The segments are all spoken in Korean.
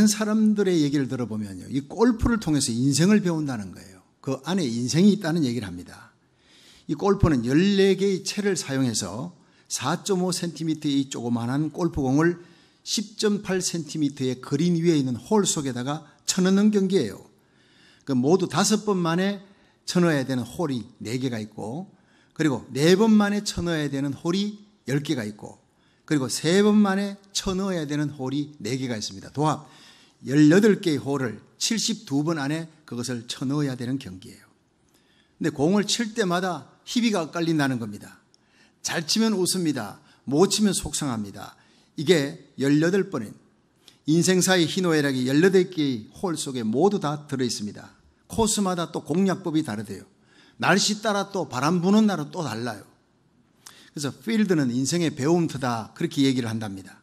많은 사람들의 얘기를 들어보면요. 이 골프를 통해서 인생을 배운다는 거예요. 그 안에 인생이 있다는 얘기를 합니다. 이 골프는 14개의 채를 사용해서 4.5cm의 조그만한 골프공을 10.8cm의 그린 위에 있는 홀 속에다가 쳐넣는 경기예요. 그 모두 다섯 번 만에 쳐넣어야 되는 홀이 4개가 있고 그리고 네 번 만에 쳐넣어야 되는 홀이 10개가 있고 그리고 세 번 만에 쳐넣어야 되는 홀이 4개가 있습니다. 도합 18개의 홀을 72번 안에 그것을 쳐넣어야 되는 경기예요. 근데 공을 칠 때마다 희비가 깔린다는 겁니다. 잘 치면 웃습니다. 못 치면 속상합니다. 이게 18번인 인생사의 희노애락이 18개의 홀 속에 모두 다 들어있습니다. 코스마다 또 공략법이 다르대요. 날씨 따라 또 바람 부는 날은 또 달라요. 그래서 필드는 인생의 배움터다 그렇게 얘기를 한답니다.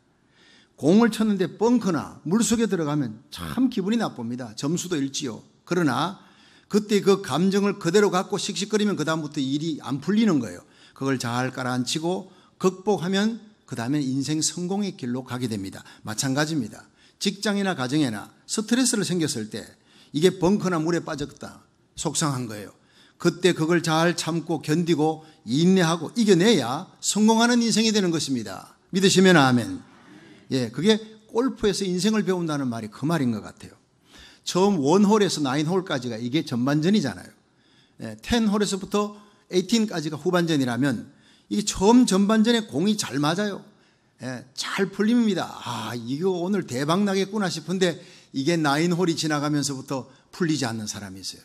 공을 쳤는데 뻥크나 물속에 들어가면 참 기분이 나쁩니다. 점수도 잃지요. 그러나 그때 그 감정을 그대로 갖고 씩씩거리면 그다음부터 일이 안 풀리는 거예요. 그걸 잘 가라앉히고 극복하면 그다음에 인생 성공의 길로 가게 됩니다. 마찬가지입니다. 직장이나 가정에나 스트레스를 생겼을 때 이게 벙커나 물에 빠졌다. 속상한 거예요. 그때 그걸 잘 참고 견디고 인내하고 이겨내야 성공하는 인생이 되는 것입니다. 믿으시면 아멘. 예, 그게 골프에서 인생을 배운다는 말이 그 말인 것 같아요. 처음 원홀에서 나인홀까지가 이게 전반전이잖아요. 예, 텐홀에서부터 에이틴까지가 후반전이라면 이게 처음 전반전에 공이 잘 맞아요. 예, 잘 풀립니다. 아, 이거 오늘 대박 나겠구나 싶은데 이게 나인홀이 지나가면서부터 풀리지 않는 사람이 있어요.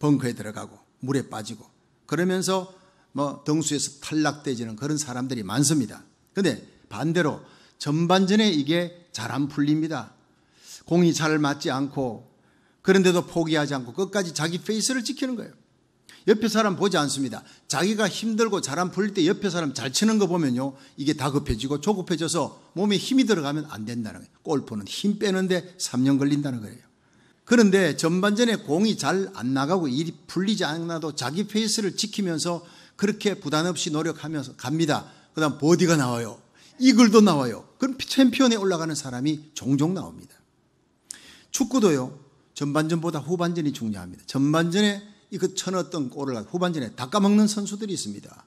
벙커에 들어가고 물에 빠지고 그러면서 뭐 등수에서 탈락되지는 그런 사람들이 많습니다. 근데 반대로 전반전에 이게 잘 안 풀립니다. 공이 잘 맞지 않고 그런데도 포기하지 않고 끝까지 자기 페이스를 지키는 거예요. 옆에 사람 보지 않습니다. 자기가 힘들고 잘 안 풀릴 때 옆에 사람 잘 치는 거 보면요. 이게 다급해지고 조급해져서 몸에 힘이 들어가면 안 된다는 거예요. 골프는 힘 빼는데 3년 걸린다는 거예요. 그런데 전반전에 공이 잘 안 나가고 일이 풀리지 않아도 자기 페이스를 지키면서 그렇게 부담 없이 노력하면서 갑니다. 그 다음 버디가 나와요. 이 글도 나와요. 그럼 챔피언에 올라가는 사람이 종종 나옵니다. 축구도요. 전반전보다 후반전이 중요합니다. 전반전에 이거 그 쳐넣었던 골을 후반전에 닦아먹는 선수들이 있습니다.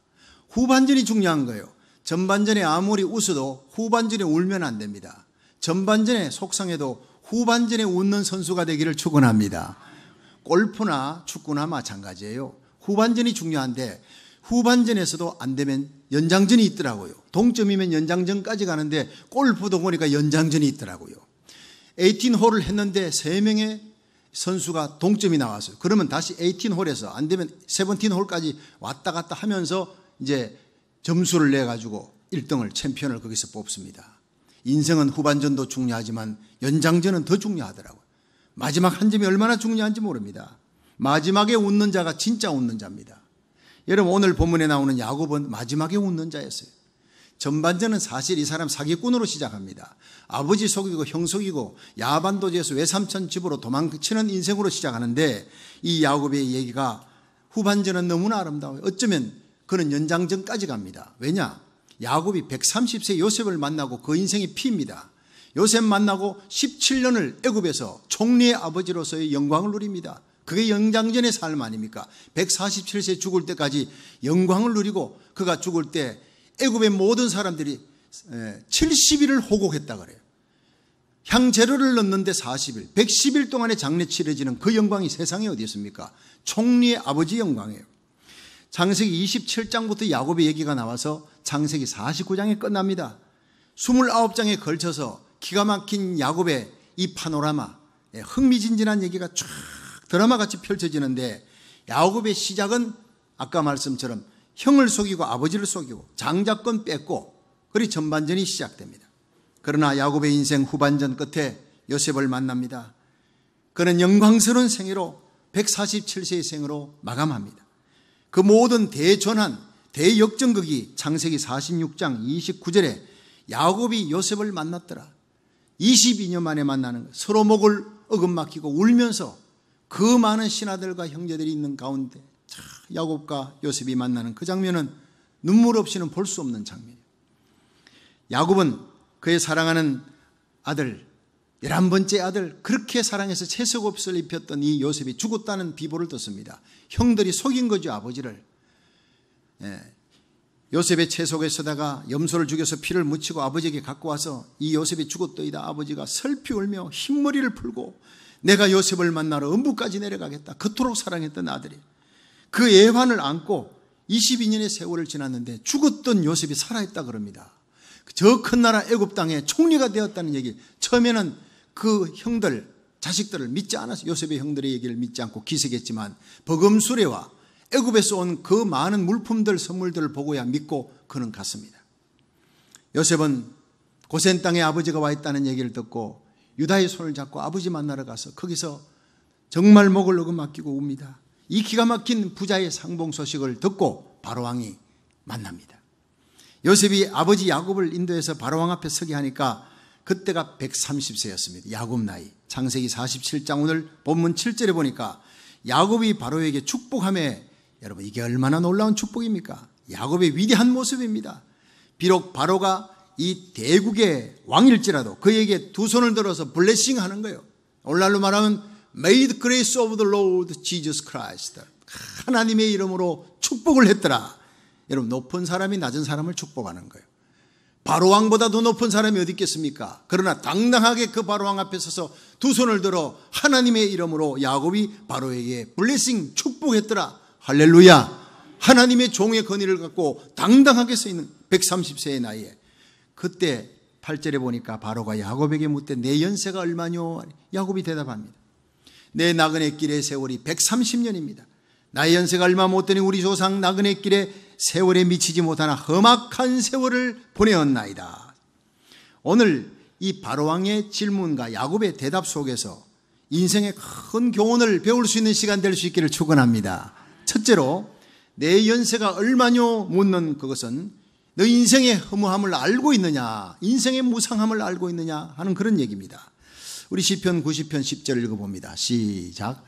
후반전이 중요한 거예요. 전반전에 아무리 웃어도 후반전에 울면 안 됩니다. 전반전에 속상해도 후반전에 웃는 선수가 되기를 축원합니다. 골프나 축구나 마찬가지예요. 후반전이 중요한데 후반전에서도 안 되면 연장전이 있더라고요. 동점이면 연장전까지 가는데 골프도 보니까 연장전이 있더라고요. 18홀을 했는데 3명의 선수가 동점이 나왔어요. 그러면 다시 18홀에서 안 되면 17홀까지 왔다 갔다 하면서 이제 점수를 내가지고 1등을 챔피언을 거기서 뽑습니다. 인생은 후반전도 중요하지만 연장전은 더 중요하더라고요. 마지막 한 점이 얼마나 중요한지 모릅니다. 마지막에 웃는 자가 진짜 웃는 자입니다. 여러분 오늘 본문에 나오는 야곱은 마지막에 웃는 자였어요. 전반전은 사실 이 사람 사기꾼으로 시작합니다. 아버지 속이고 형 속이고 야반도지에서 외삼촌 집으로 도망치는 인생으로 시작하는데 이 야곱의 얘기가 후반전은 너무나 아름다워요. 어쩌면 그는 연장전까지 갑니다. 왜냐? 야곱이 130세 요셉을 만나고 그 인생이 피입니다. 요셉 만나고 17년을 애굽에서 총리의 아버지로서의 영광을 누립니다. 그게 영장전의 삶 아닙니까? 147세 죽을 때까지 영광을 누리고 그가 죽을 때 애굽의 모든 사람들이 70일을 호곡했다 그래요. 향재료를 넣는데 40일, 110일 동안의 장례 치러지는 그 영광이 세상에 어디 있습니까? 총리의 아버지 영광이에요. 장세기 27장부터 야곱의 얘기가 나와서 장세기 49장에 끝납니다. 29장에 걸쳐서 기가 막힌 야곱의 이 파노라마, 흥미진진한 얘기가 쫙 드라마 같이 펼쳐지는데 야곱의 시작은 아까 말씀처럼 형을 속이고 아버지를 속이고 장자권 뺏고 그리 전반전이 시작됩니다. 그러나 야곱의 인생 후반전 끝에 요셉을 만납니다. 그는 영광스러운 생애로 147세의 생으로 마감합니다. 그 모든 대전환, 대역전극이 창세기 46장 29절에 야곱이 요셉을 만났더라. 22년 만에 만나는 것, 서로 목을 어긋막히고 울면서 그 많은 신하들과 형제들이 있는 가운데 야곱과 요셉이 만나는 그 장면은 눈물 없이는 볼 수 없는 장면이에요. 야곱은 그의 사랑하는 아들, 11번째 아들, 그렇게 사랑해서 채색옷을 입혔던 이 요셉이 죽었다는 비보를 듣습니다. 형들이 속인 거죠, 아버지를. 예. 요셉의 채속에 서다가 염소를 죽여서 피를 묻히고 아버지에게 갖고 와서 이 요셉이 죽었더이다 아버지가 설피 울며 흰머리를 풀고 내가 요셉을 만나러 음부까지 내려가겠다. 그토록 사랑했던 아들이 그 애환을 안고 22년의 세월을 지났는데 죽었던 요셉이 살아있다 그럽니다. 저 큰 나라 애굽 땅에 총리가 되었다는 얘기. 처음에는 그 형들 자식들을 믿지 않아서 요셉의 형들의 얘기를 믿지 않고 기색했지만 버금수레와 애굽에서 온 그 많은 물품들 선물들을 보고야 믿고 그는 갔습니다. 요셉은 고센 땅에 아버지가 와 있다는 얘기를 듣고 유다의 손을 잡고 아버지 만나러 가서 거기서 정말 목을 어금 맡기고 옵니다이 기가 막힌 부자의 상봉 소식을 듣고 바로왕이 만납니다. 요셉이 아버지 야곱을 인도해서 바로왕 앞에 서게 하니까 그때가 130세였습니다. 야곱 나이. 창세기 47장 오늘 본문 7절에 보니까 야곱이 바로에게 축복함에 여러분 이게 얼마나 놀라운 축복입니까? 야곱의 위대한 모습입니다. 비록 바로가 이 대국의 왕일지라도 그에게 두 손을 들어서 블레싱 하는 거예요. 오늘날로 말하면 May the grace of the Lord Jesus Christ. 하나님의 이름으로 축복을 했더라. 여러분, 높은 사람이 낮은 사람을 축복하는 거예요. 바로왕보다 더 높은 사람이 어디 있겠습니까? 그러나 당당하게 그 바로왕 앞에 서서 두 손을 들어 하나님의 이름으로 야곱이 바로에게 블레싱 축복했더라. 할렐루야. 하나님의 종의 권위를 갖고 당당하게 서 있는 130세의 나이에 그때 8절에 보니까 바로가 야곱에게 묻되 내 연세가 얼마뇨? 야곱이 대답합니다. 내 나그네 길의 세월이 130년입니다. 나의 연세가 얼마 못되니 우리 조상 나그네 길에 세월에 미치지 못하나 험악한 세월을 보내었나이다. 오늘 이 바로왕의 질문과 야곱의 대답 속에서 인생의 큰 교훈을 배울 수 있는 시간 될 수 있기를 축원합니다. 첫째로 내 연세가 얼마뇨 묻는 그것은 너 인생의 허무함을 알고 있느냐? 인생의 무상함을 알고 있느냐? 하는 그런 얘기입니다. 우리 시편 90편 10절 읽어봅니다. 시작.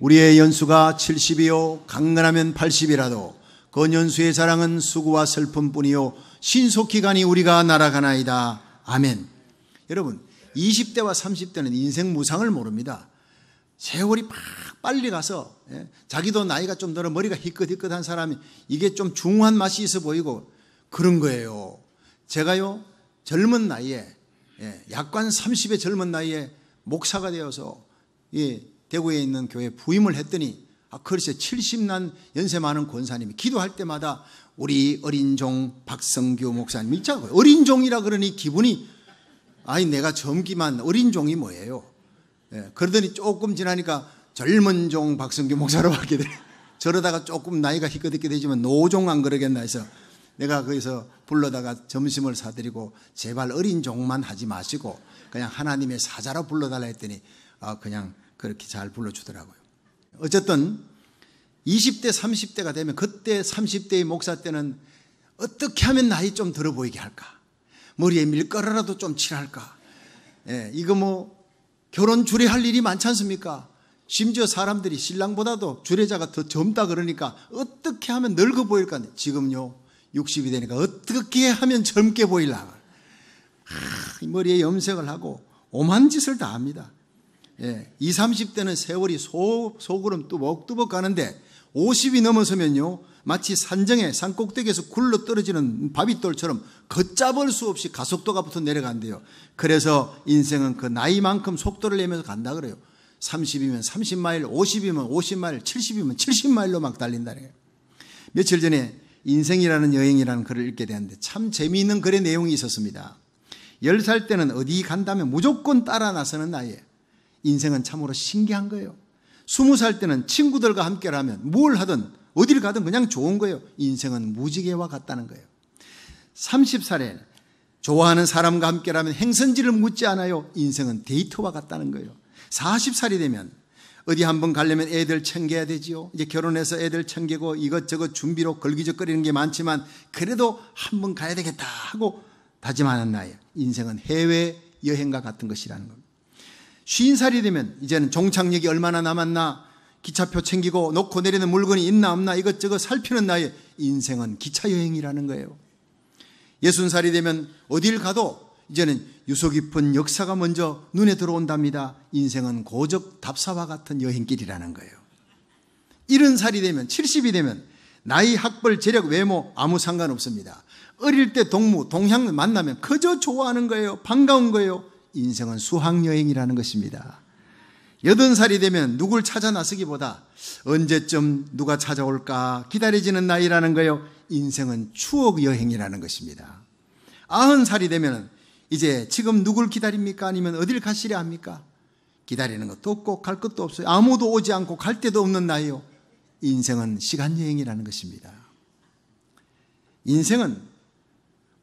우리의 연수가 70이요 강건하면 80이라도 그 연수의 자랑은 수고와 슬픔뿐이요 신속히 가니 우리가 날아가나이다. 아멘. 여러분 20대와 30대는 인생 무상을 모릅니다. 세월이 막 빨리 가서 예? 자기도 나이가 좀 들어 머리가 희끗희끗한 사람이 이게 좀 중후한 맛이 있어 보이고 그런 거예요. 제가요, 젊은 나이에, 예, 약관 30의 젊은 나이에 목사가 되어서 이 대구에 있는 교회 부임을 했더니 아, 그릇에 70난 연세 많은 권사님이 기도할 때마다 우리 어린 종 박성규 목사님 있잖아요. 어린 종이라 그러니 기분이 아니 내가 젊기만 어린 종이 뭐예요. 예, 그러더니 조금 지나니까 젊은 종 박성규 목사로 바뀌게 돼. 저러다가 조금 나이가 희끗있게 되지만 노종 안 그러겠나 해서 내가 거기서 불러다가 점심을 사드리고 제발 어린 종만 하지 마시고 그냥 하나님의 사자로 불러달라 했더니 아, 그냥 그렇게 잘 불러주더라고요. 어쨌든 20대, 30대가 되면 그때 30대의 목사 때는 어떻게 하면 나이 좀 들어 보이게 할까? 머리에 밀가루라도 좀 칠할까? 예, 이거 뭐 결혼 주례할 일이 많지 않습니까? 심지어 사람들이 신랑보다도 주례자가 더 젊다 그러니까 어떻게 하면 늙어 보일까? 지금요. 60이 되니까 어떻게 하면 젊게 보일라. 아, 머리에 염색을 하고 오만 짓을 다 합니다. 예, 20, 30대는 세월이 소, 소구름 뚜벅뚜벅 가는데 50이 넘어서면요. 마치 산정에 산꼭대기에서 굴러 떨어지는 바빗돌처럼 걷잡을 수 없이 가속도가 붙어 내려간대요. 그래서 인생은 그 나이만큼 속도를 내면서 간다 그래요. 30이면 30마일, 50이면 50마일, 70이면 70마일로 막 달린다는 거요 며칠 전에 인생이라는 여행이라는 글을 읽게 되는데 참 재미있는 글의 내용이 있었습니다. 10살 때는 어디 간다면 무조건 따라 나서는 나이에 인생은 참으로 신기한 거예요. 20살 때는 친구들과 함께라면 뭘 하든 어딜 가든 그냥 좋은 거예요. 인생은 무지개와 같다는 거예요. 30살에 좋아하는 사람과 함께라면 행선지를 묻지 않아요. 인생은 데이터와 같다는 거예요. 40살이 되면 어디 한 번 가려면 애들 챙겨야 되지요. 이제 결혼해서 애들 챙기고 이것저것 준비로 걸기적거리는 게 많지만 그래도 한 번 가야 되겠다 하고 다짐하는 나이 인생은 해외 여행과 같은 것이라는 겁니다. 쉰 살이 되면 이제는 종착역이 얼마나 남았나 기차표 챙기고 놓고 내리는 물건이 있나 없나 이것저것 살피는 나이 인생은 기차 여행이라는 거예요. 예순 살이 되면 어딜 가도 이제는 유서 깊은 역사가 먼저 눈에 들어온답니다. 인생은 고적 답사와 같은 여행길이라는 거예요. 70살이 되면 70이 되면 나이, 학벌, 재력, 외모 아무 상관없습니다. 어릴 때 동무, 동향을 만나면 그저 좋아하는 거예요. 반가운 거예요. 인생은 수학여행이라는 것입니다. 여든 살이 되면 누굴 찾아 나서기보다 언제쯤 누가 찾아올까 기다려지는 나이라는 거예요. 인생은 추억 여행이라는 것입니다. 아흔 살이 되면 이제 지금 누굴 기다립니까? 아니면 어딜 가시려 합니까? 기다리는 것도 없고 갈 것도 없어요. 아무도 오지 않고 갈 데도 없는 나이요. 인생은 시간 여행이라는 것입니다. 인생은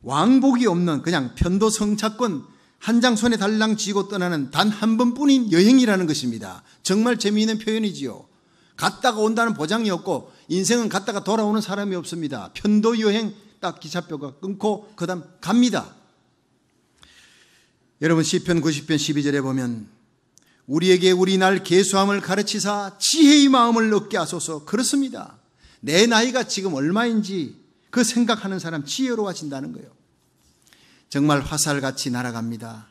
왕복이 없는 그냥 편도 성착권한 장 손에 달랑 쥐고 떠나는 단 한 번뿐인 여행이라는 것입니다. 정말 재미있는 표현이지요. 갔다가 온다는 보장이 없고 인생은 갔다가 돌아오는 사람이 없습니다. 편도 여행 딱 기차표가 끊고 그다음 갑니다. 여러분 시편 90편 12절에 보면 우리에게 우리날 계수함을 가르치사 지혜의 마음을 얻게 하소서 그렇습니다. 내 나이가 지금 얼마인지 그 생각하는 사람 지혜로워진다는 거예요. 정말 화살같이 날아갑니다.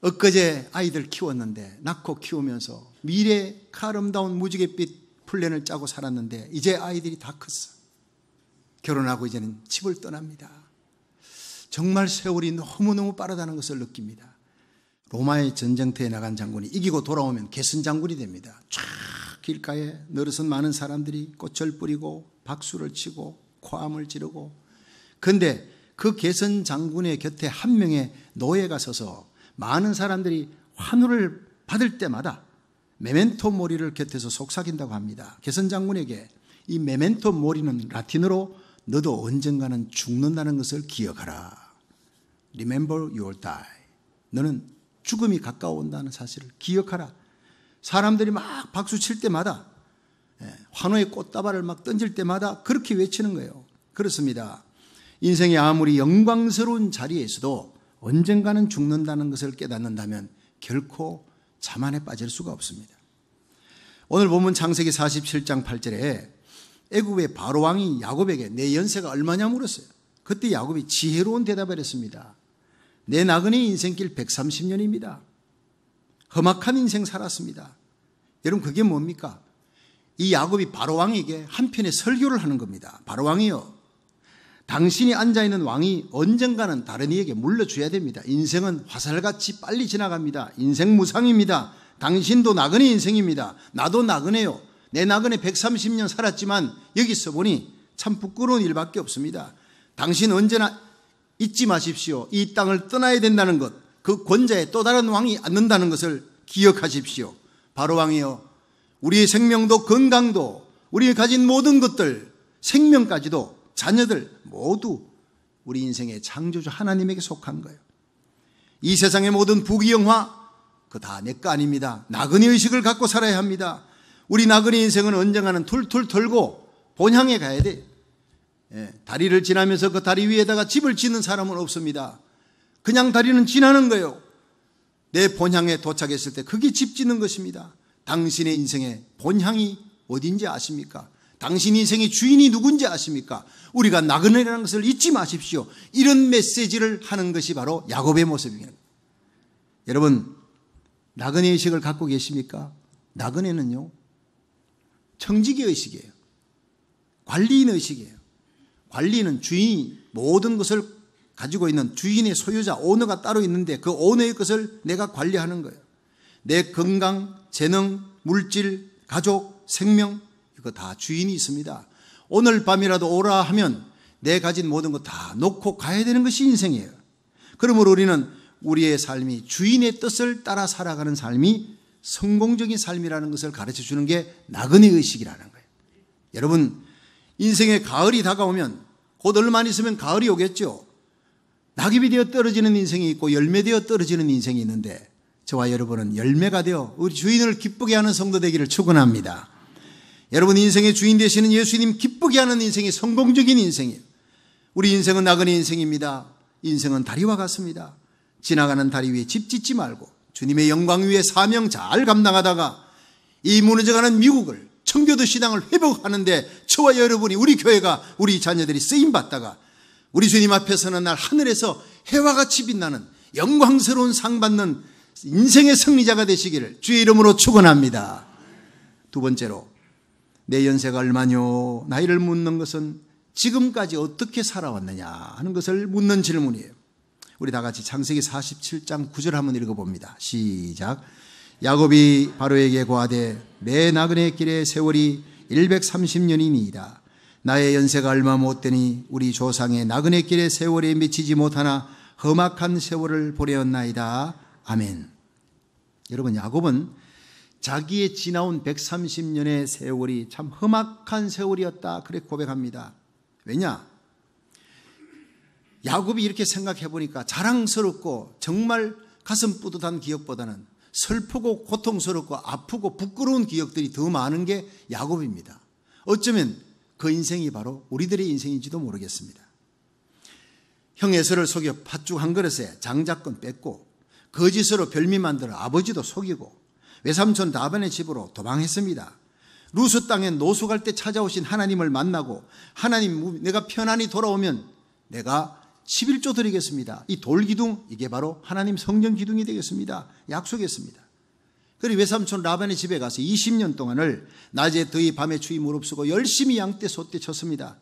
엊그제 아이들 키웠는데 낳고 키우면서 미래 의 아름다운 무지갯빛 플랜을 짜고 살았는데 이제 아이들이 다 컸어. 결혼하고 이제는 집을 떠납니다. 정말 세월이 너무너무 빠르다는 것을 느낍니다. 로마의 전쟁터에 나간 장군이 이기고 돌아오면 개선 장군이 됩니다. 쫙 길가에 늘어선 많은 사람들이 꽃을 뿌리고 박수를 치고 코함을 지르고 근데 그 개선 장군의 곁에 한 명의 노예가 서서 많은 사람들이 환호를 받을 때마다 메멘토 모리를 곁에서 속삭인다고 합니다. 개선 장군에게 이 메멘토 모리는 라틴어로 너도 언젠가는 죽는다는 것을 기억하라. Remember your die. 너는 죽음이 가까워온다는 사실을 기억하라. 사람들이 막 박수 칠 때마다 예, 환호의 꽃다발을 막 던질 때마다 그렇게 외치는 거예요. 그렇습니다. 인생의 아무리 영광스러운 자리에서도 언젠가는 죽는다는 것을 깨닫는다면 결코 자만에 빠질 수가 없습니다. 오늘 보면 창세기 47장 8절에 애굽의 바로 왕이 야곱에게 내 연세가 얼마냐 물었어요. 그때 야곱이 지혜로운 대답을 했습니다. 내 나그네 인생길 130년입니다. 험악한 인생 살았습니다. 여러분 그게 뭡니까? 이 야곱이 바로왕에게 한편의 설교를 하는 겁니다. 바로왕이요. 당신이 앉아있는 왕이 언젠가는 다른 이에게 물려줘야 됩니다. 인생은 화살같이 빨리 지나갑니다. 인생 무상입니다. 당신도 나그네 인생입니다. 나도 나그네요. 내 나그네 130년 살았지만 여기 있 보니 참 부끄러운 일밖에 없습니다. 당신 언제나 잊지 마십시오. 이 땅을 떠나야 된다는 것, 그 권자에 또 다른 왕이 앉는다는 것을 기억하십시오. 바로 왕이여, 우리의 생명도 건강도, 우리의 가진 모든 것들, 생명까지도 자녀들 모두 우리 인생의 창조주 하나님에게 속한 거예요. 이 세상의 모든 부귀영화, 그 다 내 거 아닙니다. 나그네 의식을 갖고 살아야 합니다. 우리 나그네 인생은 언젠가는 툴툴 털고 본향에 가야 돼 예, 다리를 지나면서 그 다리 위에다가 집을 짓는 사람은 없습니다. 그냥 다리는 지나는 거예요. 내 본향에 도착했을 때 그게 집 짓는 것입니다. 당신의 인생의 본향이 어딘지 아십니까? 당신 인생의 주인이 누군지 아십니까? 우리가 나그네라는 것을 잊지 마십시오. 이런 메시지를 하는 것이 바로 야곱의 모습입니다. 여러분, 나그네 의식을 갖고 계십니까? 나그네는요, 청지기 의식이에요. 관리인 의식이에요. 관리는 주인이 모든 것을 가지고 있는 주인의 소유자 오너가 따로 있는데 그 오너의 것을 내가 관리하는 거예요. 내 건강, 재능, 물질, 가족, 생명 이거 다 주인이 있습니다. 오늘 밤이라도 오라 하면 내 가진 모든 것 다 놓고 가야 되는 것이 인생이에요. 그러므로 우리는 우리의 삶이 주인의 뜻을 따라 살아가는 삶이 성공적인 삶이라는 것을 가르쳐 주는 게 나그네 의식이라는 거예요. 여러분, 인생의 가을이 다가오면 곧 얼마 있으면 가을이 오겠죠. 낙엽이 되어 떨어지는 인생이 있고 열매 되어 떨어지는 인생이 있는데 저와 여러분은 열매가 되어 우리 주인을 기쁘게 하는 성도 되기를 축원합니다. 여러분 인생의 주인 되시는 예수님 기쁘게 하는 인생이 성공적인 인생이에요. 우리 인생은 나그네 인생입니다. 인생은 다리와 같습니다. 지나가는 다리 위에 집 짓지 말고 주님의 영광 위에 사명 잘 감당하다가 이 무너져가는 미국을 청교도 신앙을 회복하는데 저와 여러분이 우리 교회가 우리 자녀들이 쓰임 받다가 우리 주님 앞에서는 날 하늘에서 해와 같이 빛나는 영광스러운 상 받는 인생의 승리자가 되시기를 주의 이름으로 축원합니다. 두 번째로 내 연세가 얼마뇨 나이를 묻는 것은 지금까지 어떻게 살아왔느냐 하는 것을 묻는 질문이에요. 우리 다 같이 창세기 47장 9절 한번 읽어봅니다. 시작. 야곱이 바로에게 고하되 내 나그네 길의 세월이 130년이니이다. 나의 연세가 얼마 못 되니 우리 조상의 나그네 길의 세월에 미치지 못하나 험악한 세월을 보내었나이다. 아멘. 여러분 야곱은 자기의 지나온 130년의 세월이 참 험악한 세월이었다. 그렇게 고백합니다. 왜냐? 야곱이 이렇게 생각해 보니까 자랑스럽고 정말 가슴 뿌듯한 기억보다는 슬프고 고통스럽고 아프고 부끄러운 기억들이 더 많은 게 야곱입니다. 어쩌면 그 인생이 바로 우리들의 인생인지도 모르겠습니다. 형 에서를 속여 팥죽 한 그릇에 장자권 뺏고 거짓으로 별미 만들어 아버지도 속이고 외삼촌 다반의 집으로 도망했습니다. 루스 땅에 노숙할 때 찾아오신 하나님을 만나고 하나님 내가 편안히 돌아오면 내가 11조 드리겠습니다. 이 돌기둥 이게 바로 하나님 성전 기둥이 되겠습니다. 약속했습니다. 그리고 외삼촌 라반의 집에 가서 20년 동안을 낮에 더위 밤에 추위 무릅쓰고 열심히 양떼 소떼 쳤습니다.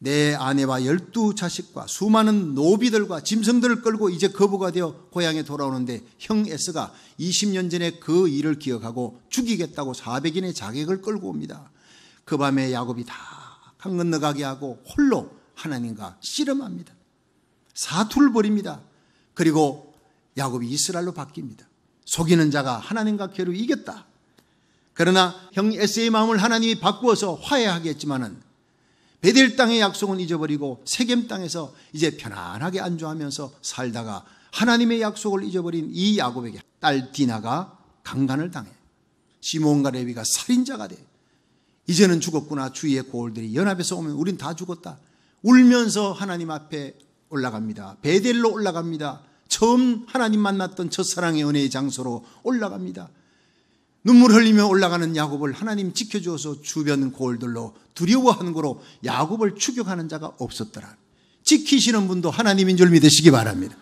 내 아내와 열두 자식과 수많은 노비들과 짐승들을 끌고 이제 거부가 되어 고향에 돌아오는데 형에가 20년 전에 그 일을 기억하고 죽이겠다고 400인의 자객을 끌고 옵니다. 그 밤에 야곱이 다강 건너가게 하고 홀로 하나님과 씨름합니다. 사투를 벌입니다. 그리고 야곱이 이스라엘로 바뀝니다. 속이는 자가 하나님과 괴로 이겼다. 그러나 형 에스의 마음을 하나님이 바꾸어서 화해하겠지만은 베델 땅의 약속은 잊어버리고 세겜 땅에서 이제 편안하게 안주하면서 살다가 하나님의 약속을 잊어버린 이 야곱에게 딸 디나가 강간을 당해 시몬과 레위가 살인자가 돼 이제는 죽었구나 주위의 고을들이 연합해서 오면 우린 다 죽었다 울면서 하나님 앞에 올라갑니다. 베델로 올라갑니다. 처음 하나님 만났던 첫사랑의 은혜의 장소로 올라갑니다. 눈물 흘리며 올라가는 야곱을 하나님 지켜주어서 주변 고을들로 두려워하는 거로 야곱을 추격하는 자가 없었더라. 지키시는 분도 하나님인 줄 믿으시기 바랍니다.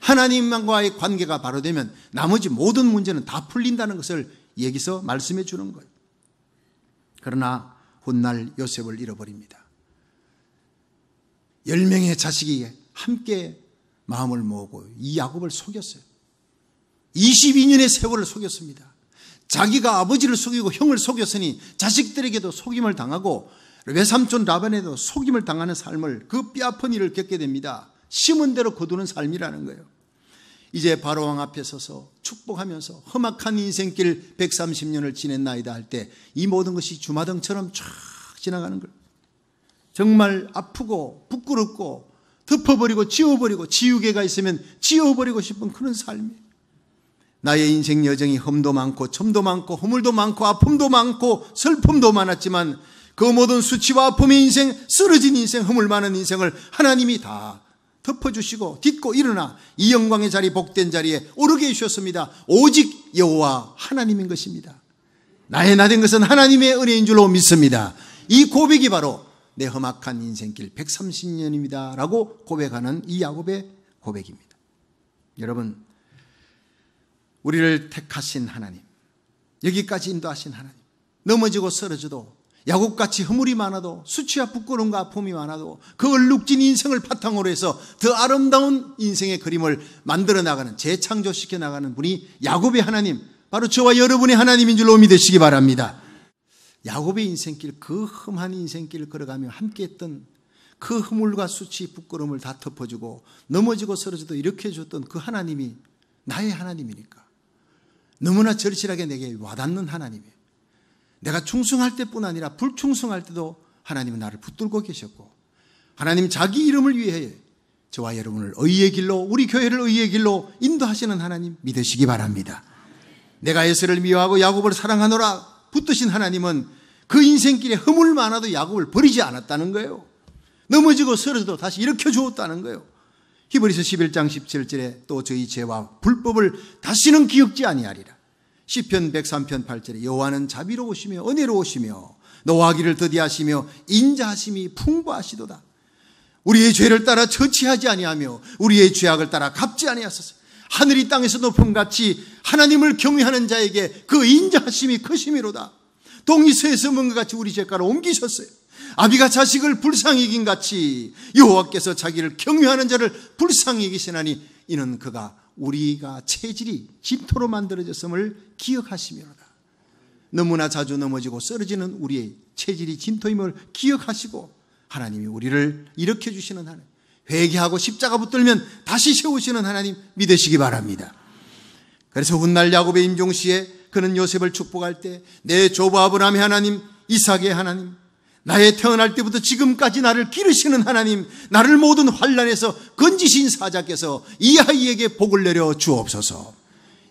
하나님과의 관계가 바로 되면 나머지 모든 문제는 다 풀린다는 것을 여기서 말씀해 주는 거예요. 그러나 훗날 요셉을 잃어버립니다. 열명의 자식이 함께 마음을 모으고 이 야곱을 속였어요. 22년의 세월을 속였습니다. 자기가 아버지를 속이고 형을 속였으니 자식들에게도 속임을 당하고 외삼촌 라반에도 속임을 당하는 삶을 그 뼈아픈 일을 겪게 됩니다. 심은 대로 거두는 삶이라는 거예요. 이제 바로왕 앞에 서서 축복하면서 험악한 인생길 130년을 지낸나이다할 때 이 모든 것이 주마등처럼 쫙 지나가는 걸 정말 아프고 부끄럽고 덮어버리고 지워버리고 지우개가 있으면 지워버리고 싶은 그런 삶이 나의 인생 여정이 험도 많고 점도 많고 허물도 많고 아픔도 많고 슬픔도 많았지만 그 모든 수치와 아픔의 인생 쓰러진 인생 허물 많은 인생을 하나님이 다 덮어주시고 딛고 일어나 이 영광의 자리 복된 자리에 오르게 해주셨습니다. 오직 여호와 하나님인 것입니다. 나의 나된 것은 하나님의 은혜인 줄로 믿습니다. 이 고백이 바로 내 험악한 인생길 130년입니다. 라고 고백하는 이 야곱의 고백입니다. 여러분, 우리를 택하신 하나님, 여기까지 인도하신 하나님, 넘어지고 쓰러져도 야곱같이 허물이 많아도 수치와 부끄러움과 아픔이 많아도 그 얼룩진 인생을 바탕으로 해서 더 아름다운 인생의 그림을 만들어 나가는 재창조시켜 나가는 분이 야곱의 하나님 바로 저와 여러분의 하나님인 줄로 믿으시기 바랍니다. 야곱의 인생길 그 험한 인생길을 걸어가며 함께했던 그 흐물과 수치 부끄러움을 다 덮어주고 넘어지고 쓰러져도 이렇게 해줬던 그 하나님이 나의 하나님이니까 너무나 절실하게 내게 와닿는 하나님이에요. 내가 충성할 때뿐 아니라 불충성할 때도 하나님은 나를 붙들고 계셨고 하나님 자기 이름을 위해 저와 여러분을 의의 길로 우리 교회를 의의 길로 인도하시는 하나님 믿으시기 바랍니다. 내가 예수를 미워하고 야곱을 사랑하노라 붙드신 하나님은 그 인생길에 허물 많아도 야곱을 버리지 않았다는 거예요. 넘어지고 쓰러져도 다시 일으켜 주었다는 거예요. 히브리서 11장 17절에 또 저희 죄와 불법을 다시는 기억지 아니하리라. 시편 103편 8절에 여호와는 자비로우시며 은혜로우시며 노하기를 더디하시며 인자하심이 풍부하시도다. 우리의 죄를 따라 처치하지 아니하며 우리의 죄악을 따라 갚지 아니하소서. 하늘이 땅에서 높음 같이 하나님을 경외하는 자에게 그 인자하심이 크심이로다. 동이서에서 뭔가 같이 우리 죄가로 옮기셨어요. 아비가 자식을 불쌍히 여긴 같이 여호와께서 자기를 경외하는 자를 불쌍히 여기시나니 이는 그가 우리가 체질이 집토로 만들어졌음을 기억하시며로다. 너무나 자주 넘어지고 쓰러지는 우리의 체질이 진토임을 기억하시고 하나님이 우리를 일으켜 주시는 하나님. 회개하고 십자가 붙들면 다시 세우시는 하나님 믿으시기 바랍니다. 그래서 훗날 야곱의 임종시에 그는 요셉을 축복할 때 내 조부 아브라함의 하나님, 이삭의 하나님, 나의 태어날 때부터 지금까지 나를 기르시는 하나님, 나를 모든 환란에서 건지신 사자께서 이 아이에게 복을 내려 주옵소서.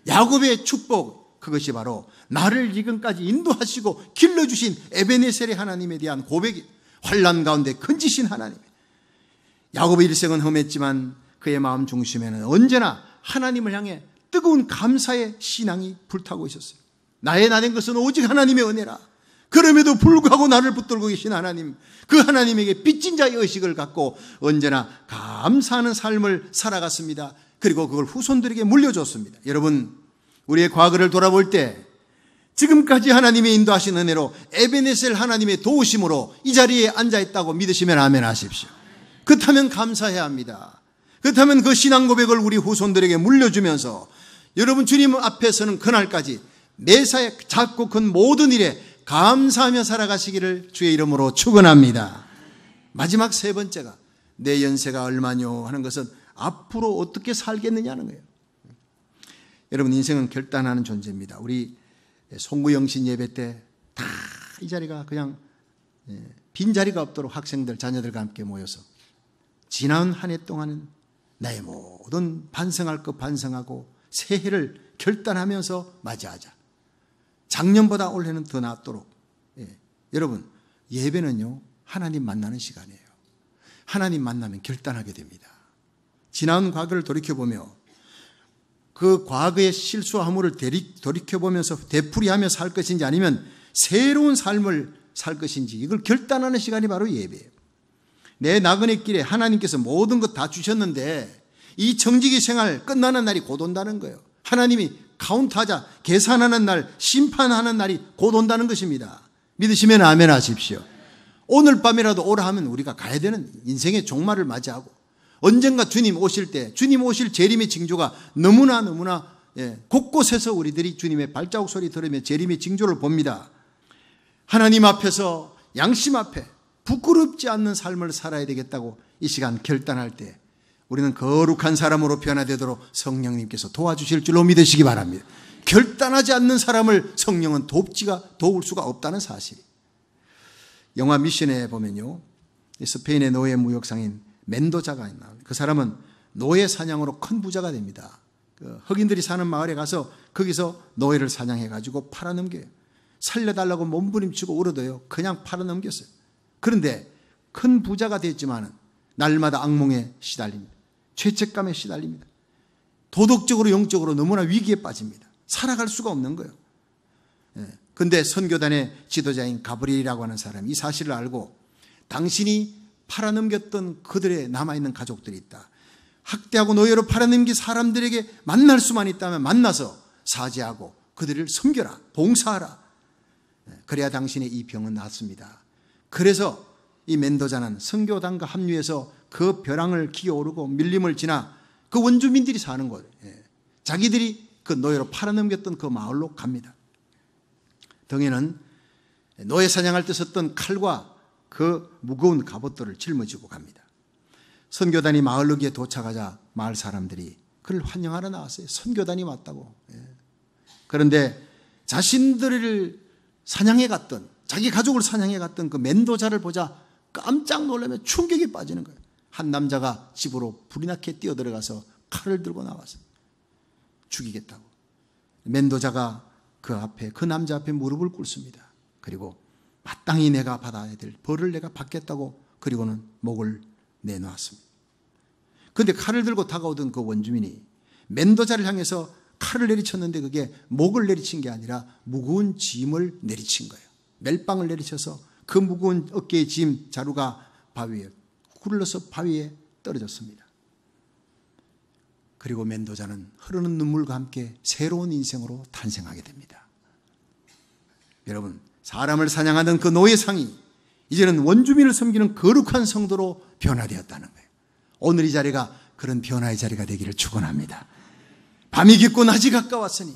야곱의 축복 그것이 바로 나를 지금까지 인도하시고 길러주신 에베네셀의 하나님에 대한 고백이 환란 가운데 건지신 하나님. 야곱의 일생은 험했지만 그의 마음 중심에는 언제나 하나님을 향해 뜨거운 감사의 신앙이 불타고 있었어요. 나의 나된 것은 오직 하나님의 은혜라. 그럼에도 불구하고 나를 붙들고 계신 하나님, 그 하나님에게 빚진 자의 의식을 갖고 언제나 감사하는 삶을 살아갔습니다. 그리고 그걸 후손들에게 물려줬습니다. 여러분, 우리의 과거를 돌아볼 때 지금까지 하나님의 인도하신 은혜로 에베네셀 하나님의 도우심으로 이 자리에 앉아 있다고 믿으시면 아멘 하십시오. 그렇다면 감사해야 합니다. 그렇다면 그 신앙 고백을 우리 후손들에게 물려주면서 여러분 주님 앞에서는 그날까지 매사에 작고 큰 모든 일에 감사하며 살아가시기를 주의 이름으로 축원합니다. 마지막 세 번째가 내 연세가 얼마뇨 하는 것은 앞으로 어떻게 살겠느냐는 거예요. 여러분 인생은 결단하는 존재입니다. 우리 송구영신 예배 때 다 이 자리가 그냥 예, 빈 자리가 없도록 학생들 자녀들과 함께 모여서 지난 한 해 동안은 나의 모든 반성할 것 반성하고 새해를 결단하면서 맞이하자. 작년보다 올해는 더 낫도록. 예. 여러분, 예배는요, 하나님 만나는 시간이에요. 하나님 만나면 결단하게 됩니다. 지난 과거를 돌이켜보며 그 과거의 실수함을 돌이켜보면서 되풀이하며 살 것인지 아니면 새로운 삶을 살 것인지 이걸 결단하는 시간이 바로 예배예요. 내 나그네 길에 하나님께서 모든 것 다 주셨는데 이 정직의 생활 끝나는 날이 곧 온다는 거예요. 하나님이 카운트하자 계산하는 날 심판하는 날이 곧 온다는 것입니다. 믿으시면 아멘 하십시오. 오늘 밤이라도 오라 하면 우리가 가야 되는 인생의 종말을 맞이하고 언젠가 주님 오실 때 주님 오실 재림의 징조가 너무나 너무나 예, 곳곳에서 우리들이 주님의 발자국 소리 들으며 재림의 징조를 봅니다. 하나님 앞에서 양심 앞에 부끄럽지 않는 삶을 살아야 되겠다고 이 시간 결단할 때 우리는 거룩한 사람으로 변화되도록 성령님께서 도와주실 줄로 믿으시기 바랍니다. 결단하지 않는 사람을 성령은 돕지가 도울 수가 없다는 사실. 영화 미션에 보면요. 스페인의 노예 무역상인 멘도자가 있나. 그 사람은 노예 사냥으로 큰 부자가 됩니다. 그 흑인들이 사는 마을에 가서 거기서 노예를 사냥해 가지고 팔아넘겨요. 살려달라고 몸부림치고 울어도요. 그냥 팔아넘겼어요. 그런데 큰 부자가 됐지만 날마다 악몽에 시달립니다. 죄책감에 시달립니다. 도덕적으로 영적으로 너무나 위기에 빠집니다. 살아갈 수가 없는 거예요. 예. 근데 선교단의 지도자인 가브리엘이라고 하는 사람이 이 사실을 알고 당신이 팔아넘겼던 그들의 남아있는 가족들이 있다. 학대하고 노예로 팔아넘긴 사람들에게 만날 수만 있다면 만나서 사죄하고 그들을 섬겨라, 봉사하라. 예. 그래야 당신의 이 병은 낫습니다. 그래서 이 멘도자는 선교단과 합류해서 그 벼랑을 기어오르고 밀림을 지나 그 원주민들이 사는 곳, 예, 자기들이 그 노예로 팔아넘겼던 그 마을로 갑니다. 덩에는 노예 사냥할 때 썼던 칼과 그 무거운 갑옷들을 짊어지고 갑니다. 선교단이 마을로기에 도착하자 마을 사람들이 그를 환영하러 나왔어요. 선교단이 왔다고. 예. 그런데 자신들을 사냥해 갔던 자기 가족을 사냥해 갔던 그 면도자를 보자 깜짝 놀라며 충격에 빠지는 거예요. 한 남자가 집으로 불이 나게 뛰어들어가서 칼을 들고 나와서 죽이겠다고. 면도자가 그 앞에 그 남자 앞에 무릎을 꿇습니다. 그리고 마땅히 내가 받아야 될 벌을 내가 받겠다고 그리고는 목을 내놓았습니다. 그런데 칼을 들고 다가오던 그 원주민이 면도자를 향해서 칼을 내리쳤는데 그게 목을 내리친 게 아니라 무거운 짐을 내리친 거예요. 멜빵을 내리쳐서 그 무거운 어깨에짐 자루가 바위에 굴러서 바위에 떨어졌습니다. 그리고 멘도자는 흐르는 눈물과 함께 새로운 인생으로 탄생하게 됩니다. 여러분, 사람을 사냥하던 그 노예상이 이제는 원주민을 섬기는 거룩한 성도로 변화되었다는 거예요. 오늘 이 자리가 그런 변화의 자리가 되기를 축원합니다. 밤이 깊고 낮이 가까웠으니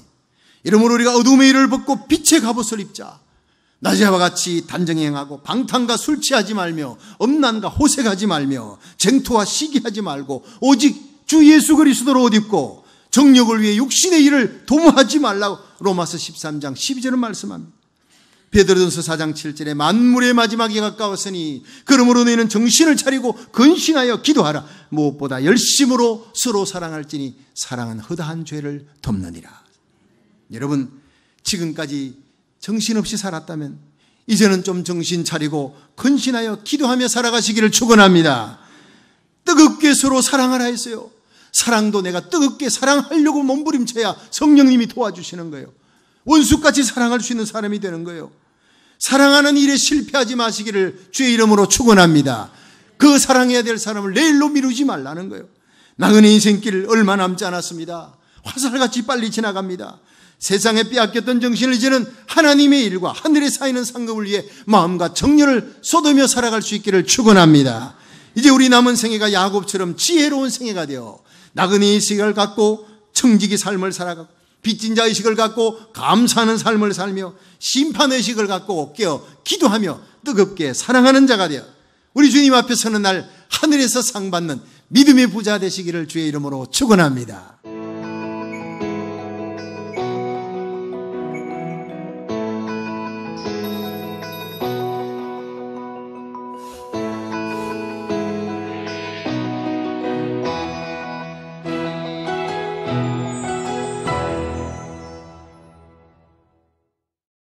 이러므로 우리가 어둠의 일을 벗고 빛의 갑옷을 입자. 낮에와 같이 단정히 행하고 방탄과술 취하지 말며 엄난과 호색하지 말며 쟁투와 시기하지 말고 오직 주 예수 그리스도로 옷 입고 정력을 위해 육신의 일을 도모하지 말라고 로마서 13장 12절은 말씀합니다. 베드로전서 4장 7절에 만물의 마지막이 가까웠으니 그러므로 너희는 정신을 차리고 근신하여 기도하라 무엇보다 열심으로 서로 사랑할지니 사랑은 허다한 죄를 덮느니라. 여러분 지금까지 정신없이 살았다면 이제는 좀 정신 차리고 근신하여 기도하며 살아가시기를 축원합니다. 뜨겁게 서로 사랑하라 했어요. 사랑도 내가 뜨겁게 사랑하려고 몸부림쳐야 성령님이 도와주시는 거예요. 원수까지 사랑할 수 있는 사람이 되는 거예요. 사랑하는 일에 실패하지 마시기를 주의 이름으로 축원합니다. 그 사랑해야 될 사람을 내일로 미루지 말라는 거예요. 나그 인생길 얼마 남지 않았습니다. 화살같이 빨리 지나갑니다. 세상에 빼앗겼던 정신을 지는 하나님의 일과 하늘에 쌓이는 상급을 위해 마음과 정열을 쏟으며 살아갈 수 있기를 축원합니다. 이제 우리 남은 생애가 야곱처럼 지혜로운 생애가 되어 나그네 의식을 갖고 청지기 삶을 살아가고 빚진 자 의식을 갖고 감사하는 삶을 살며 심판 의식을 갖고 깨어 기도하며 뜨겁게 사랑하는 자가 되어 우리 주님 앞에 서는 날 하늘에서 상 받는 믿음의 부자 되시기를 주의 이름으로 축원합니다.